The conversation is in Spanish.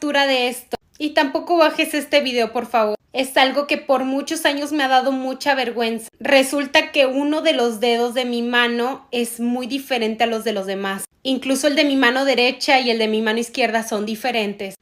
de esto y tampoco bajes este video, por favor. Es algo que por muchos años me ha dado mucha vergüenza. Resulta que uno de los dedos de mi mano es muy diferente a los de los demás. Incluso el de mi mano derecha y el de mi mano izquierda son diferentes.